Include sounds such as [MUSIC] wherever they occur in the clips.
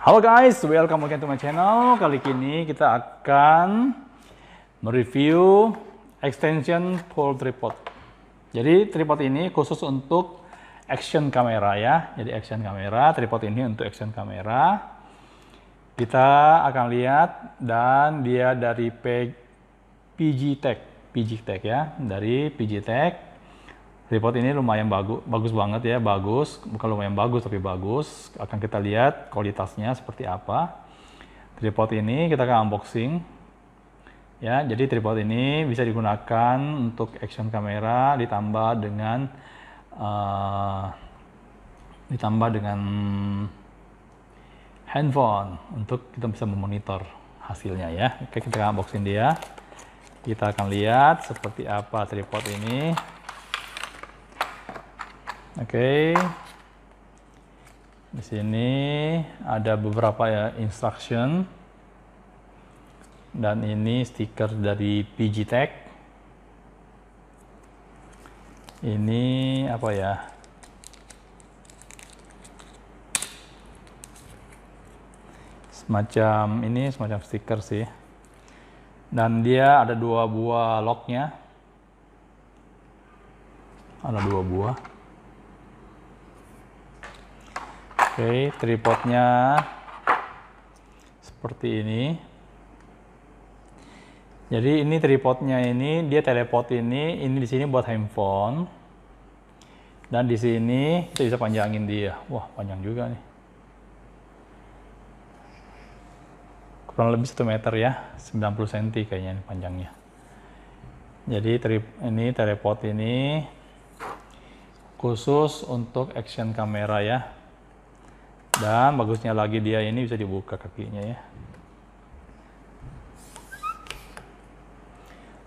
Halo guys, welcome again to my channel. Kali ini kita akan mereview extension full tripod. Jadi tripod ini khusus untuk action kamera ya. Jadi action kamera, tripod ini untuk action kamera. Kita akan lihat dan dia dari PG Tech, PG Tech ya, dari PG Tech Tripod ini lumayan bagus, bagus banget ya, bagus, bukan lumayan bagus tapi bagus. Akan kita lihat kualitasnya seperti apa. Tripod ini kita akan unboxing. Ya, jadi tripod ini bisa digunakan untuk action kamera ditambah dengan uh, ditambah dengan handphone untuk kita bisa memonitor hasilnya ya. Oke, kita akan unboxing dia. Kita akan lihat seperti apa tripod ini. Oke. Okay. Di sini ada beberapa ya instruction. Dan ini stiker dari PGTech. Ini apa ya? Semacam ini semacam stiker sih. Dan dia ada dua buah locknya. Ada dua buah. Oke, tripodnya seperti ini. Jadi ini tripodnya ini, dia teleport ini, ini di sini buat handphone. Dan di sini kita bisa panjangin dia. Wah, panjang juga nih. Kurang lebih satu meter ya, 90 cm kayaknya ini panjangnya. Jadi trip ini teleport ini khusus untuk action kamera ya. Dan bagusnya lagi dia ini bisa dibuka kakinya ya.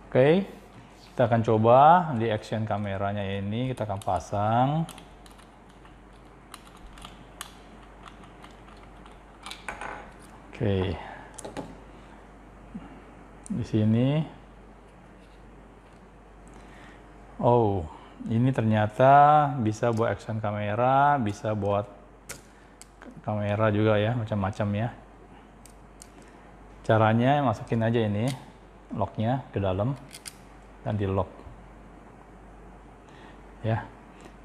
Oke, kita akan coba di action kameranya ini kita akan pasang. Oke. Di sini. Oh, ini ternyata bisa buat action kamera, bisa buat kamera juga ya macam-macam ya caranya masukin aja ini locknya ke dalam dan di lock ya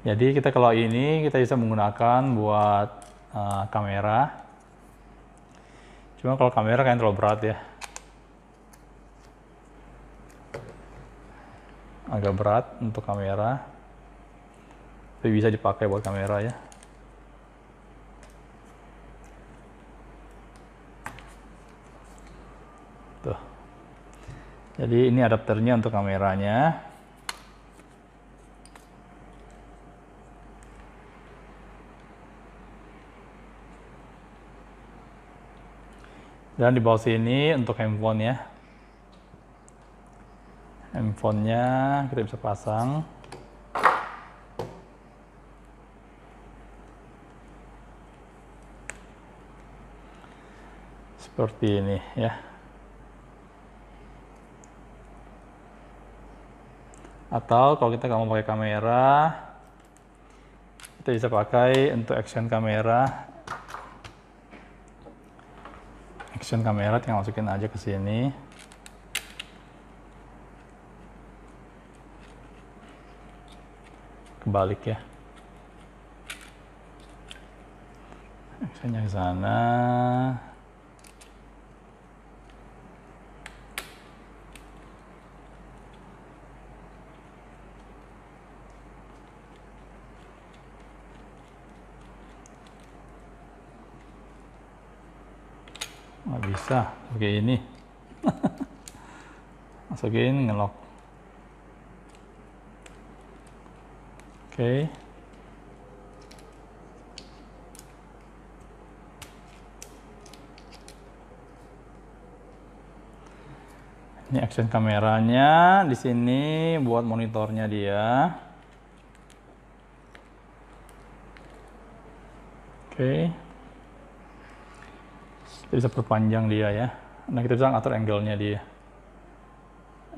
jadi kita kalau ini kita bisa menggunakan buat uh, kamera cuma kalau kamera kan terlalu berat ya agak berat untuk kamera tapi bisa dipakai buat kamera ya Jadi ini adapternya untuk kameranya. Dan di bawah sini untuk handphone ya. Handphonenya kita bisa pasang. Seperti ini ya. atau kalau kita nggak mau pakai kamera kita bisa pakai untuk action kamera action kamera tinggal masukin aja ke sini kebalik ya action yang sana nggak bisa oke ini [LAUGHS] masukin ngelok oke ini action kameranya di sini buat monitornya dia oke okay kita bisa perpanjang dia ya nah kita bisa atur angle-nya dia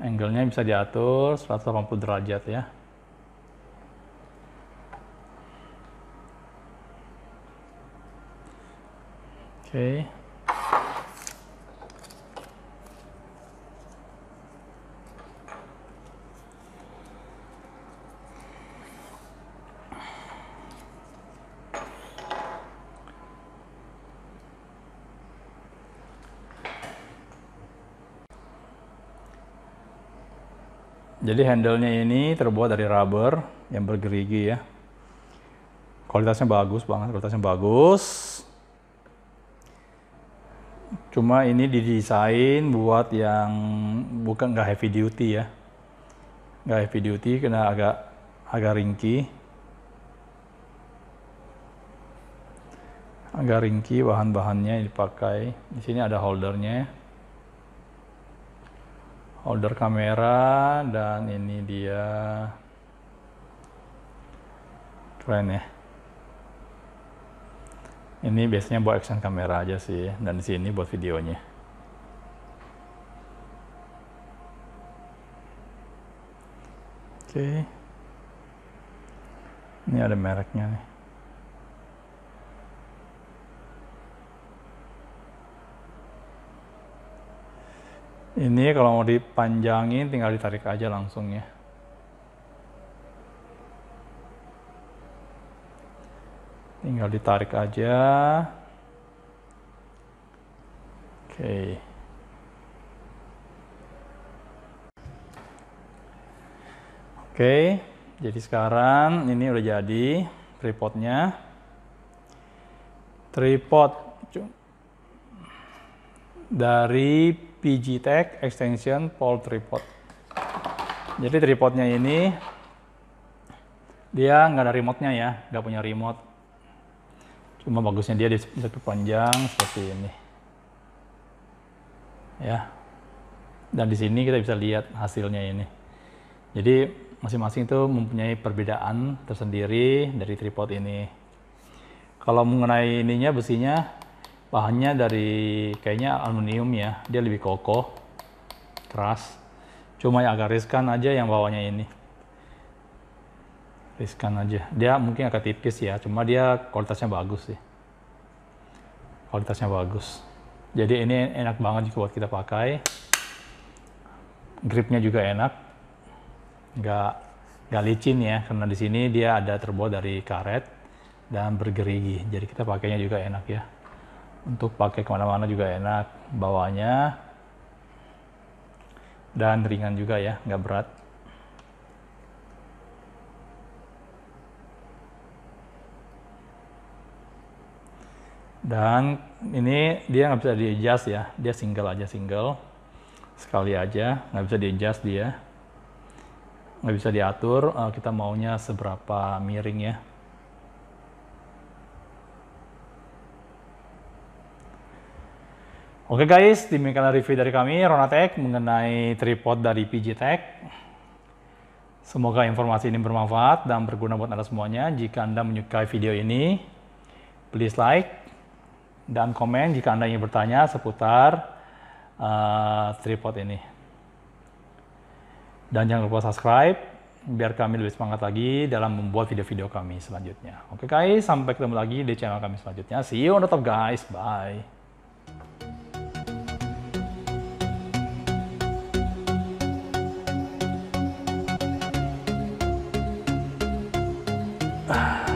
angle-nya bisa diatur 180 derajat ya oke okay. Jadi handle-nya ini terbuat dari rubber yang bergerigi ya. Kualitasnya bagus banget, kualitasnya bagus. Cuma ini didesain buat yang bukan nggak heavy duty ya. Nggak heavy duty kena agak agak ringki, Agak ringki bahan-bahannya dipakai. Di sini ada holdernya holder kamera dan ini dia keren ya ini biasanya buat action kamera aja sih dan di sini buat videonya oke okay. ini ada mereknya nih Ini kalau mau dipanjangin tinggal ditarik aja langsung ya. Tinggal ditarik aja. Oke. Oke, jadi sekarang ini udah jadi tripodnya. Tripod dari PG Tech Extension Pole Tripod. Jadi tripodnya ini dia nggak ada remote-nya ya, nggak punya remote. Cuma bagusnya dia lebih panjang seperti ini. Ya. Dan di sini kita bisa lihat hasilnya ini. Jadi masing-masing itu mempunyai perbedaan tersendiri dari tripod ini. Kalau mengenai ininya besinya bahannya dari kayaknya aluminium ya dia lebih kokoh keras cuma yang agak riskan aja yang bawahnya ini riskan aja dia mungkin agak tipis ya cuma dia kualitasnya bagus sih kualitasnya bagus jadi ini enak banget juga buat kita pakai gripnya juga enak nggak nggak licin ya karena di sini dia ada terbuat dari karet dan bergerigi jadi kita pakainya juga enak ya untuk pakai kemana-mana juga enak bawahnya dan ringan juga ya nggak berat dan ini dia nggak bisa di adjust ya dia single aja single sekali aja nggak bisa di adjust dia nggak bisa diatur eh, kita maunya seberapa miring ya Oke guys, demikianlah review dari kami Ronatech mengenai tripod dari PG Tech. Semoga informasi ini bermanfaat dan berguna buat Anda semuanya. Jika Anda menyukai video ini, please like dan komen jika Anda ingin bertanya seputar uh, tripod ini. Dan jangan lupa subscribe biar kami lebih semangat lagi dalam membuat video-video kami selanjutnya. Oke guys, sampai ketemu lagi di channel kami selanjutnya. See you on the top guys. Bye. 唉。